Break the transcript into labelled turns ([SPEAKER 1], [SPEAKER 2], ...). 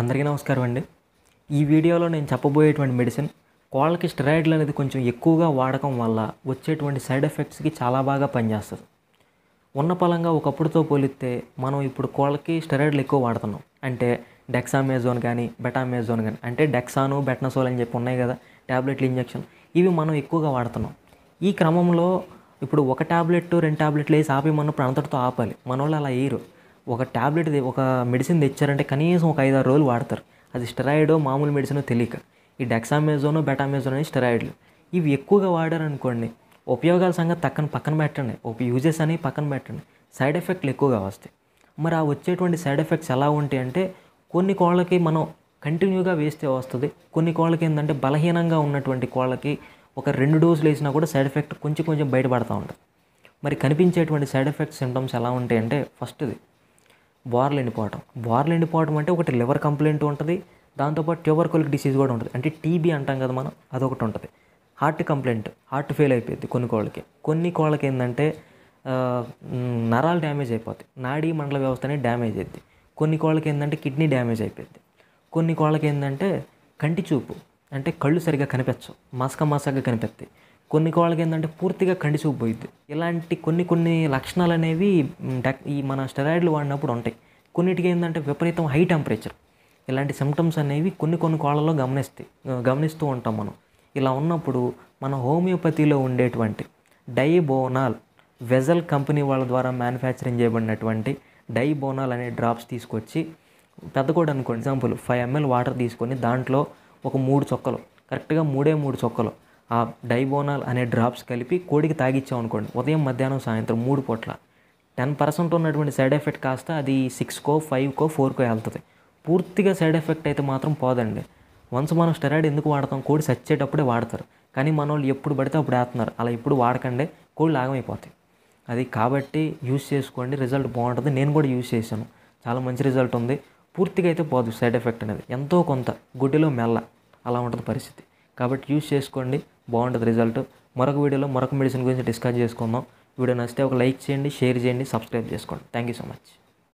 [SPEAKER 1] అందరికీ నమస్కారం అండి ఈ వీడియోలో నేను చెప్పబోయేటువంటి మెడిసిన్ కోళ్ళకి స్టెరాయిడ్లు అనేది కొంచెం ఎక్కువగా వాడకం వల్ల వచ్చేటువంటి సైడ్ ఎఫెక్ట్స్కి చాలా బాగా పనిచేస్తుంది ఉన్న పలంగా ఒకప్పుడుతో పోలిస్తే మనం ఇప్పుడు కోళ్ళకి స్టెరాయిడ్లు ఎక్కువ వాడుతున్నాం అంటే డెక్సామేజోన్ కానీ బెటామేజోన్ కానీ అంటే డెక్సాను బెటనసోల్ అని చెప్పి ఉన్నాయి కదా ట్యాబ్లెట్లు ఇంజెక్షన్ ఇవి మనం ఎక్కువగా వాడుతున్నాం ఈ క్రమంలో ఇప్పుడు ఒక ట్యాబ్లెట్ రెండు ట్యాబ్లెట్లు వేసి మనం అంతటితో ఆపాలి మన వాళ్ళు అలా వేయరు ఒక ట్యాబ్లెట్ ఒక మెడిసిన్ తెచ్చారంటే కనీసం ఒక ఐదారు రోజులు వాడతారు అది స్టెరాయిడో మామూలు మెడిసినో తెలియక ఈ డెక్సామేజోనో బెటామెజోన్ అని స్టెరాయిడ్లు ఇవి ఎక్కువగా వాడారనుకోండి ఉపయోగాల సంగతి తక్కన పక్కన పెట్టండి ఒక యూజెస్ అని పక్కన పెట్టండి సైడ్ ఎఫెక్ట్లు ఎక్కువగా వస్తాయి మరి ఆ వచ్చేటువంటి సైడ్ ఎఫెక్ట్స్ ఎలా ఉంటాయి అంటే కొన్ని కోళ్ళకి మనం కంటిన్యూగా వేస్తే వస్తుంది కొన్ని కోళ్ళకి ఏంటంటే బలహీనంగా ఉన్నటువంటి కోళ్ళకి ఒక రెండు డోసులు వేసినా కూడా సైడ్ ఎఫెక్ట్ కొంచెం కొంచెం బయటపడతా ఉంటుంది మరి కనిపించేటువంటి సైడ్ ఎఫెక్ట్ సింటమ్స్ ఎలా ఉంటాయంటే ఫస్ట్ది వార్లు ఎండిపోవటం వార్లు ఎండిపోవటం అంటే ఒకటి లివర్ కంప్లైంట్ ఉంటుంది దాంతోపాటు ట్యూబర్కోలిక్ డిసీజ్ కూడా ఉంటుంది అంటే టీబీ అంటాం కదా మనం అదొకటి ఉంటుంది హార్ట్ కంప్లైంట్ హార్ట్ ఫెయిల్ అయిపోయింది కొన్ని కోళ్ళకి కొన్ని కోళ్ళకి ఏంటంటే నరాలు డ్యామేజ్ అయిపోతాయి నాడీ మండల వ్యవస్థనే డ్యామేజ్ అయింది కొన్ని కోళ్ళకి ఏంటంటే కిడ్నీ డ్యామేజ్ అయిపోయింది కొన్ని కోళ్ళకి ఏంటంటే కంటి చూపు అంటే కళ్ళు సరిగా కనిపించవు మసక మసగా కనిపిస్తాయి కొన్ని కోళ్ళకి ఏంటంటే పూర్తిగా కంటి ఇలాంటి కొన్ని కొన్ని లక్షణాలు అనేవి ఈ మన స్టెరాయిడ్లు వాడినప్పుడు ఉంటాయి కొన్నిటికి ఏంటంటే విపరీతం హై టెంపరేచర్ ఇలాంటి సిమ్టమ్స్ అనేవి కొన్ని కొన్ని కోళ్ళలో గమనిస్తాయి గమనిస్తూ ఉంటాం మనం ఇలా ఉన్నప్పుడు మన హోమియోపతిలో ఉండేటువంటి డైబోనాల్ వెజల్ కంపెనీ వాళ్ళ ద్వారా మ్యానుఫ్యాక్చరింగ్ చేయబడినటువంటి డైబోనాల్ అనే డ్రాప్స్ తీసుకొచ్చి పెద్ద కూడా అనుకోండి ఎగ్జాంపుల్ ఫైవ్ ఎంఎల్ వాటర్ తీసుకొని దాంట్లో ఒక మూడు చొక్కలు కరెక్ట్గా మూడే మూడు చొక్కలు ఆ డైబోనాల్ అనే డ్రాప్స్ కలిపి కోడికి తాగిచ్చాం అనుకోండి ఉదయం మధ్యాహ్నం సాయంత్రం మూడు పూట్ల టెన్ పర్సెంట్ ఉన్నటువంటి సైడ్ ఎఫెక్ట్ కాస్త అది సిక్స్కో ఫైవ్కో ఫోర్కో వెళ్తుంది పూర్తిగా సైడ్ ఎఫెక్ట్ అయితే మాత్రం పోదండి వన్స్ మనం స్టెరాయిడ్ ఎందుకు వాడతాం కోడి సచ్చేటప్పుడే వాడతారు కానీ మన వాళ్ళు ఎప్పుడు పడితే అప్పుడు వేస్తున్నారు అలా ఎప్పుడు వాడకండి కోడి లాగమైపోతాయి అది కాబట్టి యూజ్ చేసుకోండి రిజల్ట్ బాగుంటుంది నేను కూడా యూజ్ చేశాను చాలా మంచి రిజల్ట్ ఉంది పూర్తిగా అయితే పోదు సైడ్ ఎఫెక్ట్ అనేది ఎంతో కొంత గుడ్డిలో మెల్ల అలా ఉంటుంది పరిస్థితి కాబట్టి యూస్ చేసుకోండి బాగుంటుంది రిజల్ట్ మరొక వీడియోలో మరొక మెడిసిన్ గురించి డిస్కస్ చేసుకుందాం వీడియో నచ్చితే ఒక లైక్ చేయండి షేర్ చేయండి సబ్స్క్రైబ్ చేసుకోండి థ్యాంక్ యూ సో మచ్